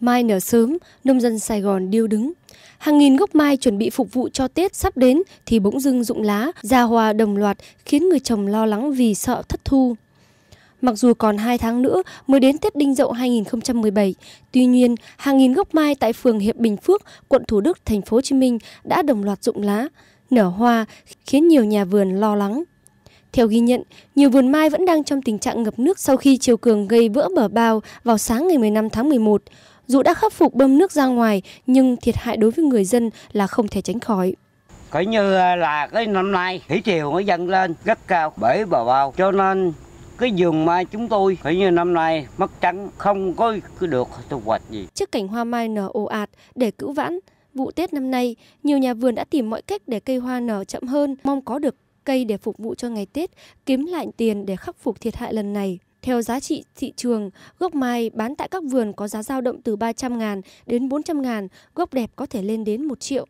mai nở sớm, nông dân Sài Gòn điêu đứng. Hàng nghìn gốc mai chuẩn bị phục vụ cho Tết sắp đến thì bỗng dưng rụng lá, ra hoa đồng loạt khiến người trồng lo lắng vì sợ thất thu. Mặc dù còn 2 tháng nữa mới đến Tết Đinh Dậu 2017, tuy nhiên hàng nghìn gốc mai tại phường Hiệp Bình Phước, quận Thủ Đức, thành phố Hồ Chí Minh đã đồng loạt rụng lá, nở hoa khiến nhiều nhà vườn lo lắng. Theo ghi nhận, nhiều vườn mai vẫn đang trong tình trạng ngập nước sau khi chiều cường gây vỡ bờ bao vào sáng ngày 15 tháng 11. Dù đã khắc phục bơm nước ra ngoài, nhưng thiệt hại đối với người dân là không thể tránh khỏi coi như à, là cái năm nay thủy triều nó dâng lên rất cao bởi bờ bao cho nên cái vườn mai chúng tôi phải như năm nay mất trắng không có cứ được thu hoạch gì trước cảnh hoa mai nở ồ ạt để cứu vãn vụ tết năm nay nhiều nhà vườn đã tìm mọi cách để cây hoa nở chậm hơn mong có được cây để phục vụ cho ngày tết kiếm lại tiền để khắc phục thiệt hại lần này theo giá trị thị trường, gốc mai bán tại các vườn có giá dao động từ 300.000 đến 400.000, gốc đẹp có thể lên đến 1 triệu.